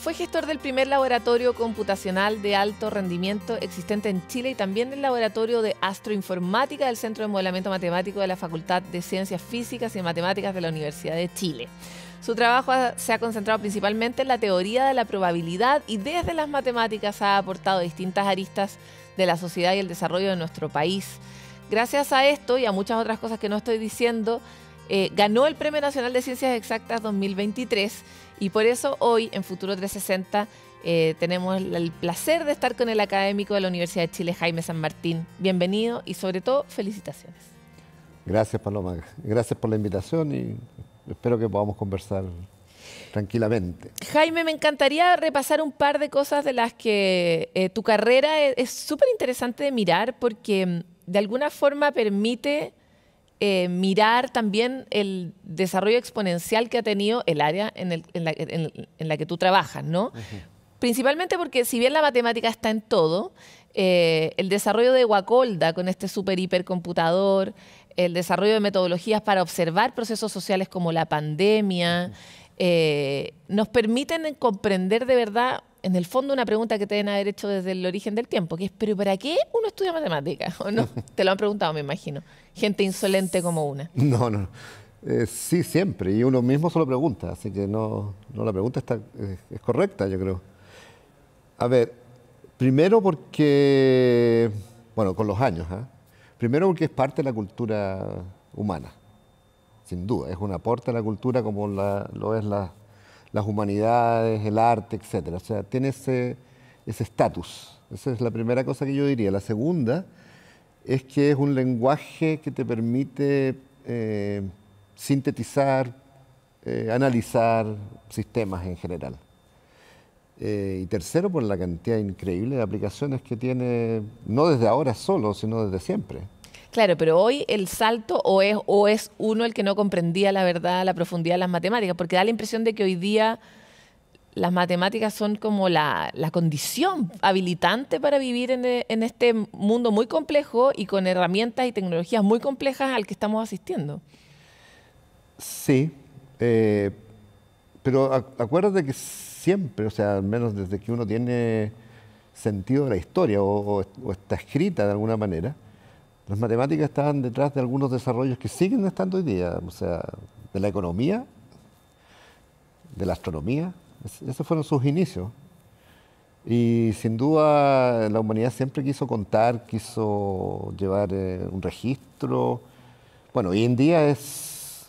Fue gestor del primer laboratorio computacional de alto rendimiento existente en Chile y también del laboratorio de astroinformática del Centro de Modelamiento Matemático de la Facultad de Ciencias Físicas y Matemáticas de la Universidad de Chile. Su trabajo se ha concentrado principalmente en la teoría de la probabilidad y desde las matemáticas ha aportado distintas aristas de la sociedad y el desarrollo de nuestro país. Gracias a esto y a muchas otras cosas que no estoy diciendo, eh, ganó el Premio Nacional de Ciencias Exactas 2023 y por eso hoy en Futuro 360 eh, tenemos el placer de estar con el académico de la Universidad de Chile, Jaime San Martín. Bienvenido y sobre todo felicitaciones. Gracias Paloma, gracias por la invitación y espero que podamos conversar tranquilamente. Jaime, me encantaría repasar un par de cosas de las que eh, tu carrera e-, es súper interesante de mirar porque mm, de alguna forma permite eh, mirar también el desarrollo exponencial que ha tenido el área en, la, que tú trabajas, ¿no? Principalmente porque si bien la matemática está en todo, eh, el desarrollo de Guacolda con este super hipercomputador, el desarrollo de metodologías para observar procesos sociales como la pandemia, eh, nos permiten comprender de verdad en el fondo una pregunta que te deben haber hecho desde el origen del tiempo, que es, ¿pero para qué uno estudia matemáticas? ¿O no? te lo han preguntado, me imagino. Gente insolente como una. No, no. Eh, sí, siempre. Y uno mismo se pregunta, así que no, la pregunta está, es, correcta, yo creo. A ver, primero porque, bueno, con los años, ¿ah? primero porque es parte de la cultura humana, sin duda, es un aporte a la cultura como lo es la, las humanidades, el arte, etc. O sea, tiene ese estatus. Esa es la primera cosa que yo diría. La segunda es que es un lenguaje que te permite eh, sintetizar, eh, analizar sistemas en general. Eh, y tercero, por la cantidad increíble de aplicaciones que tiene, no desde ahora solo, sino desde siempre. Claro, pero hoy el salto o es, o es uno el que no comprendía la verdad, la profundidad de las matemáticas, porque da la impresión de que hoy día las matemáticas son como la, condición habilitante para vivir e, en, este mundo muy complejo y con herramientas y tecnologías muy complejas al que estamos asistiendo. Sí, eh, pero acuérdate que siempre, o sea, al menos desde que uno tiene sentido de la historia o está escrita de alguna manera, las matemáticas estaban detrás de algunos desarrollos que siguen estando hoy día, o sea, de la economía, de la astronomía, esos fueron sus inicios. Y sin duda la humanidad siempre quiso contar, quiso llevar eh, un registro. Bueno, hoy en día es,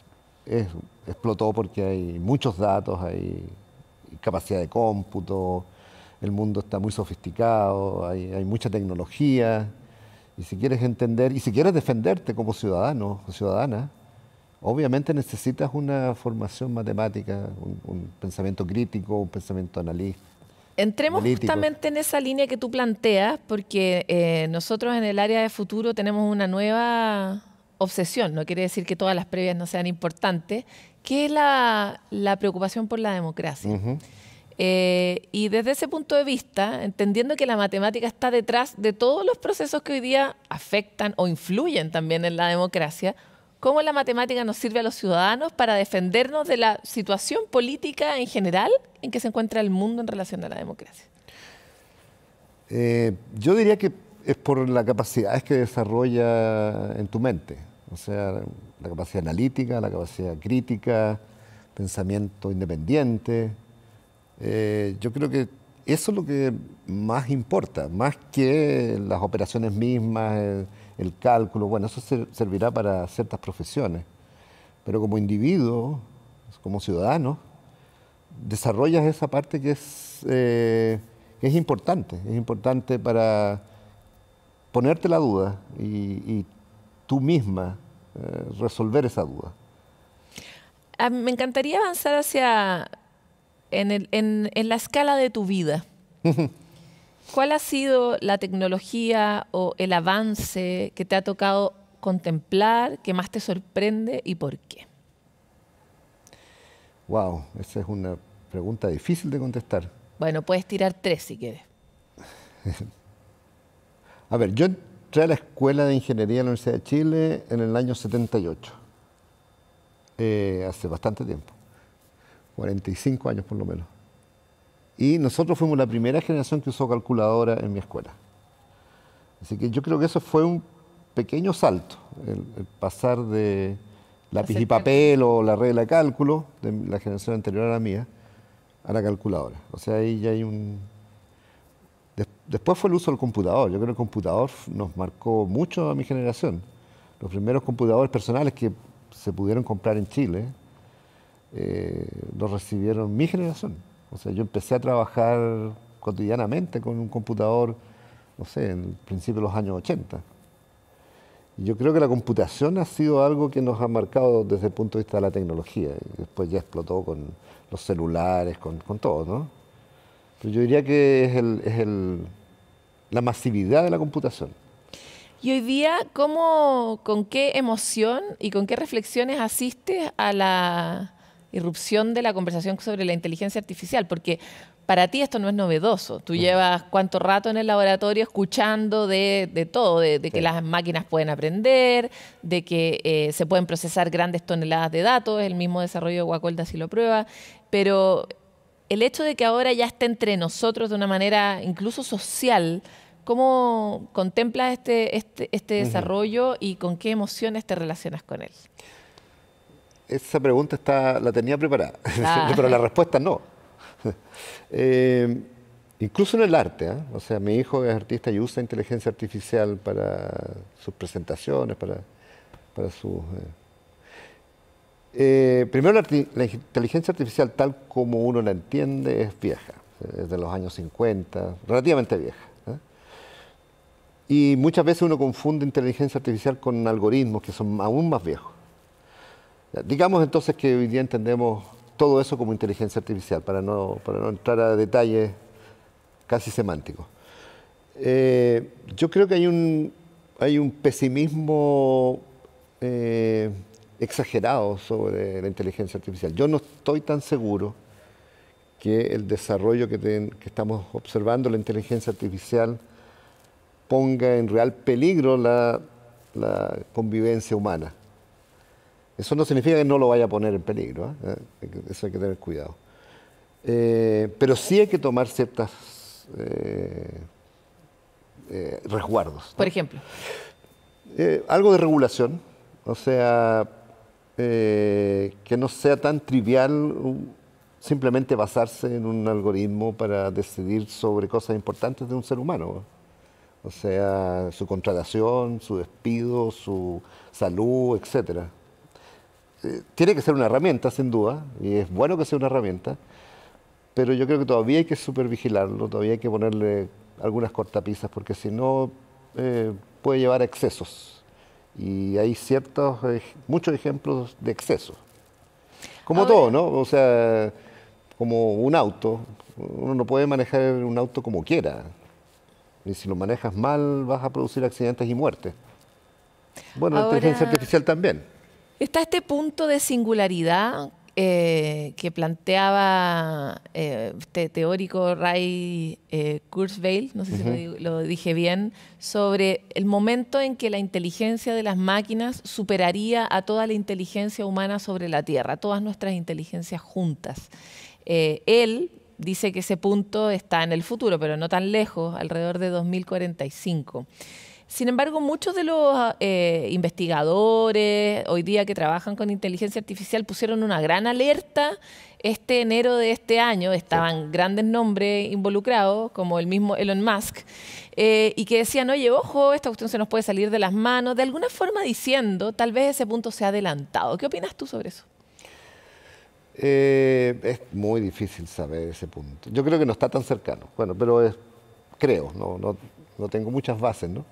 explotó porque hay muchos datos, hay capacidad de cómputo, el mundo está muy sofisticado, hay, hay mucha tecnología y si quieres entender, y si quieres defenderte como ciudadano o ciudadana, obviamente necesitas una formación matemática, un, pensamiento crítico, un pensamiento analítico. Entremos justamente en esa línea que tú planteas, porque eh, nosotros en el área de futuro tenemos una nueva obsesión, no quiere decir que todas las previas no sean importantes, que es la, preocupación por la democracia. Eh, y desde ese punto de vista, entendiendo que la matemática está detrás de todos los procesos que hoy día afectan o influyen también en la democracia, ¿cómo la matemática nos sirve a los ciudadanos para defendernos de la situación política en general en que se encuentra el mundo en relación a la democracia? Eh, yo diría que es por las capacidades que desarrolla en tu mente, o sea, la capacidad analítica, la capacidad crítica, pensamiento independiente, eh, yo creo que eso es lo que más importa, más que las operaciones mismas, el, cálculo, bueno, eso servirá para ciertas profesiones, pero como individuo, como ciudadano, desarrollas esa parte que es, eh, es importante, es importante para ponerte la duda y, tú misma eh, resolver esa duda. Ah, me encantaría avanzar hacia en, la escala de tu vida, ¿cuál ha sido la tecnología o el avance que te ha tocado contemplar, que más te sorprende y por qué? Wow, esa es una pregunta difícil de contestar. Bueno, puedes tirar tres si quieres. a ver, yo entré a la Escuela de Ingeniería de la Universidad de Chile en el año 78, eh, hace bastante tiempo. 45 años por lo menos. Y nosotros fuimos la primera generación que usó calculadora en mi escuela. Así que yo creo que eso fue un pequeño salto, el, pasar de lápiz y papel o la regla de cálculo de la generación anterior a la mía a la calculadora. O sea, ahí ya hay un... Después fue el uso del computador. Yo creo que el computador nos marcó mucho a mi generación. Los primeros computadores personales que se pudieron comprar en Chile, eh, lo recibieron mi generación. O sea, yo empecé a trabajar cotidianamente con un computador, no sé, en el principio de los años 80. Y yo creo que la computación ha sido algo que nos ha marcado desde el punto de vista de la tecnología. Después ya explotó con los celulares, con, con todo, ¿no? Pero yo diría que es, el, es el, la masividad de la computación. Y hoy día, ¿cómo, con qué emoción y con qué reflexiones asistes a la, irrupción de la conversación sobre la inteligencia artificial, porque para ti esto no es novedoso. Tú llevas cuánto rato en el laboratorio escuchando de, todo, de, que las máquinas pueden aprender, de que eh, se pueden procesar grandes toneladas de datos, el mismo desarrollo de Guacolda si lo prueba, pero el hecho de que ahora ya esté entre nosotros de una manera incluso social, ¿cómo contemplas este, este, este desarrollo y con qué emociones te relacionas con él? esa pregunta está, la tenía preparada, ah. pero la respuesta no. Eh, incluso en el arte, ¿eh? o sea, mi hijo es artista y usa inteligencia artificial para sus presentaciones, para, para sus... Eh. primero, la, la, inteligencia artificial tal como uno la entiende es vieja, es de los años 50, relativamente vieja. Y muchas veces uno confunde inteligencia artificial con algoritmos que son aún más viejos. Digamos entonces que hoy día entendemos todo eso como inteligencia artificial, para no, entrar a detalles casi semánticos. Eh, yo creo que hay un, hay un pesimismo eh, exagerado sobre la inteligencia artificial. Yo no estoy tan seguro que el desarrollo que, estamos observando, la inteligencia artificial, ponga en real peligro la convivencia humana. Eso no significa que no lo vaya a poner en peligro, ¿eh? Eh, eso hay que tener cuidado. Eh, pero sí hay que tomar ciertas resguardos. Por ejemplo. algo de regulación, o sea, que no sea tan trivial simplemente basarse en un algoritmo para decidir sobre cosas importantes de un ser humano. O sea, su contratación, su despido, su salud, etcétera tiene que ser una herramienta, sin duda, y es bueno que sea una herramienta, pero yo creo que todavía hay que supervigilarlo, todavía hay que ponerle algunas cortapisas, porque si no eh, puede llevar a excesos. Y hay ciertos, muchos ejemplos de excesos. Como todo, ¿no? O sea, como un auto, uno no puede manejar un auto como quiera. Y si lo manejas mal, vas a producir accidentes y muertes. Bueno, la inteligencia artificial también. Está este punto de singularidad eh, que planteaba eh, este teórico Ray eh, Kurzweil, no sé si lo, lo, dije bien, sobre el momento en que la inteligencia de las máquinas superaría a toda la inteligencia humana sobre la Tierra, todas nuestras inteligencias juntas. él dice que ese punto está en el futuro, pero no tan lejos, alrededor de 2045. Sin embargo, muchos de los ah, eh, investigadores hoy día que trabajan con inteligencia artificial pusieron una gran alerta este enero de este año estaban grandes nombres involucrados, como el mismo Elon Musk, eh, y que decían, oye, ojo, esta cuestión se nos puede salir de las manos, de alguna forma diciendo, tal vez ese punto se ha adelantado. ¿Qué opinas tú sobre eso? Eh, es muy difícil saber ese punto. Yo creo que no está tan cercano, bueno, pero creo, no, no, no tengo muchas bases, ¿no?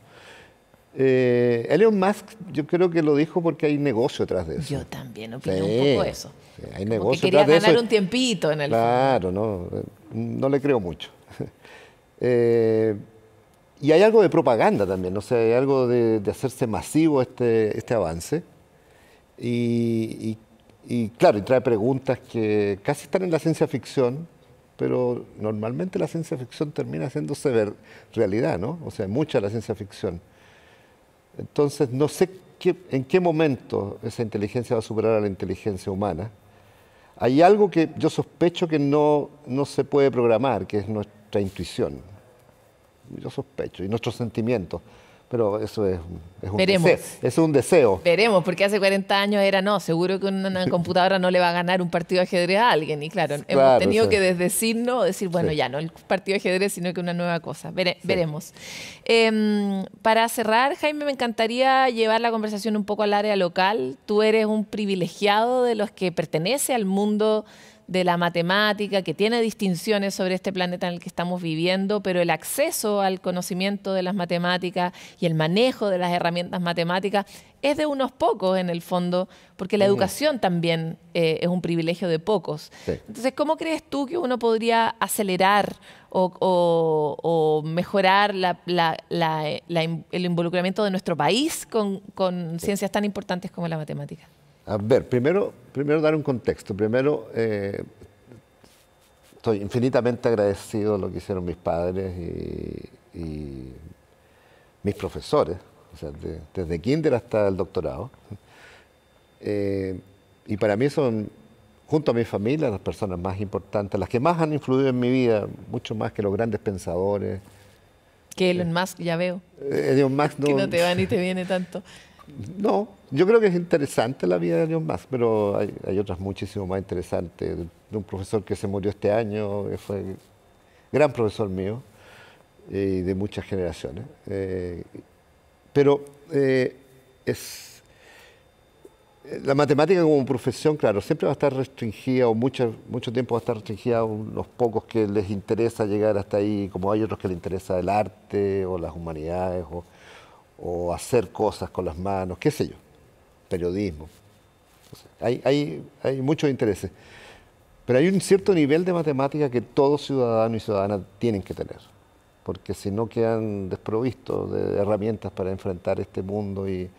Eh, Elon Musk, yo creo que lo dijo porque hay negocio detrás de eso. Yo también opino un poco eso. quería ganar un tiempito en el Claro, no, no le creo mucho. Eh, y hay algo de propaganda también, o sea, hay algo de, hacerse masivo este, este avance. Y, claro, y trae preguntas que casi están en la ciencia ficción, pero normalmente la ciencia ficción termina haciéndose ver realidad, ¿no? O sea, mucha la ciencia ficción. Entonces, no sé en qué momento esa inteligencia va a superar a la inteligencia humana. Hay algo que yo sospecho que no, no se puede programar, que es nuestra intuición. Yo sospecho, y nuestros sentimientos pero eso es, un deseo. Es un deseo. Veremos, porque hace 40 años era no, seguro que una computadora no le va a ganar un partido de ajedrez a alguien. Y claro, hemos tenido que desdecirnos, decir, bueno, ya no el partido de ajedrez, sino que una nueva cosa. Veremos. Em, para cerrar, Jaime, me encantaría llevar la conversación un poco al área local. Tú eres un privilegiado de los que pertenece al mundo de la matemática, que tiene distinciones sobre este planeta en el que estamos viviendo, pero el acceso al conocimiento de las matemáticas y el manejo de las herramientas matemáticas es de unos pocos en el fondo, porque la educación también eh, es un privilegio de pocos. Entonces, ¿cómo crees tú que uno podría acelerar o, mejorar el involucramiento de nuestro país con, ciencias tan importantes como la matemática? A ver, primero, primero dar un contexto. Primero, eh, estoy infinitamente agradecido a lo que hicieron mis padres y, mis profesores, desde kinder hasta el doctorado. Eh, y para mí son, junto a mi familia, las personas más importantes, las que más han influido en mi vida, mucho más que los grandes pensadores. Que Elon Musk, ya veo. Eh, Elon Musk Que no te va ni te viene tanto. No, yo creo que es interesante la vida de Leon Más, pero hay, otras muchísimo más interesantes. De un profesor que se murió este año, que eh, fue gran profesor mío eh, y de muchas generaciones. Eh, pero es la matemática como profesión, claro, siempre va a estar restringida o mucho, mucho tiempo va a estar restringida a unos pocos que les interesa llegar hasta ahí, como hay otros que les interesa el arte o las humanidades. O, o hacer cosas con las manos, qué sé yo, periodismo. Hay, hay, hay muchos intereses. Pero hay un cierto nivel de matemática que todo ciudadano y ciudadana tienen que tener, porque si no quedan desprovistos de herramientas para enfrentar este mundo. Y,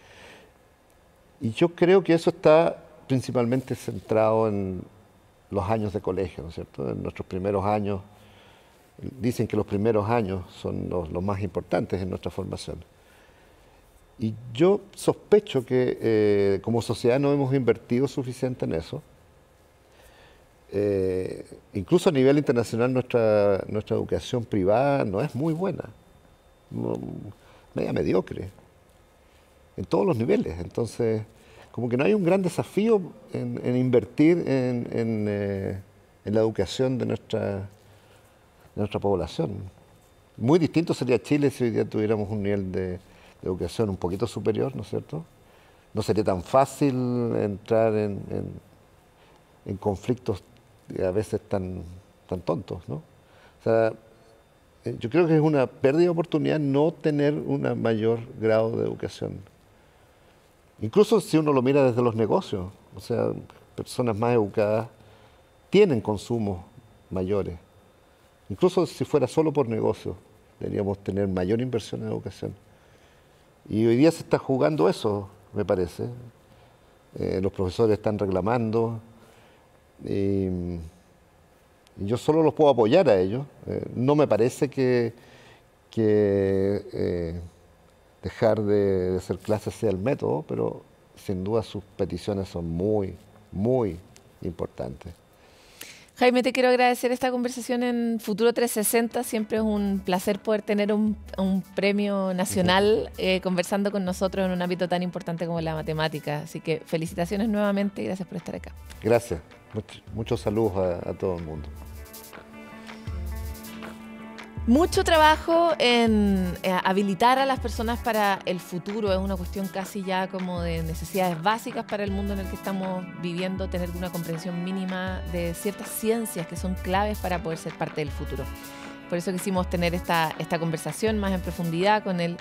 y yo creo que eso está principalmente centrado en los años de colegio, ¿no es cierto? En nuestros primeros años, dicen que los primeros años son los más importantes en nuestra formación. Y yo sospecho que eh, como sociedad no hemos invertido suficiente en eso. Eh, incluso a nivel internacional nuestra, nuestra educación privada no es muy buena, media mediocre, en todos los niveles. Entonces, como que no hay un gran desafío en, invertir eh, en, la educación de nuestra, de nuestra población. Muy distinto sería Chile si hoy día tuviéramos un nivel de educación un poquito superior, ¿no es cierto? No sería tan fácil entrar en, conflictos a veces tan, tan tontos, ¿no? O sea, eh, yo creo que es una pérdida de oportunidad no tener un mayor grado de educación. Incluso si uno lo mira desde los negocios, o sea, personas más educadas tienen consumos mayores. Incluso si fuera solo por negocio, deberíamos tener mayor inversión en educación. Y hoy día se está jugando eso, me parece. Eh, los profesores están reclamando. Y, yo solo los puedo apoyar a ellos. Eh, no me parece que, eh, dejar de, de, hacer clases sea el método, pero sin duda sus peticiones son muy, muy importantes. Jaime, te quiero agradecer esta conversación en Futuro 360. Siempre es un placer poder tener un, premio nacional eh, conversando con nosotros en un ámbito tan importante como la matemática. Así que felicitaciones nuevamente y gracias por estar acá. Gracias. muchos saludos a todo el mundo. Mucho trabajo en eh, habilitar a las personas para el futuro, es una cuestión casi ya como de necesidades básicas para el mundo en el que estamos viviendo, tener una comprensión mínima de ciertas ciencias que son claves para poder ser parte del futuro. Por eso quisimos tener esta, esta conversación más en profundidad con el,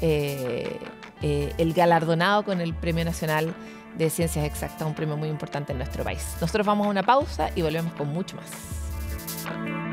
eh, eh, el galardonado con el Premio Nacional de Ciencias Exactas, un premio muy importante en nuestro país. Nosotros vamos a una pausa y volvemos con mucho más.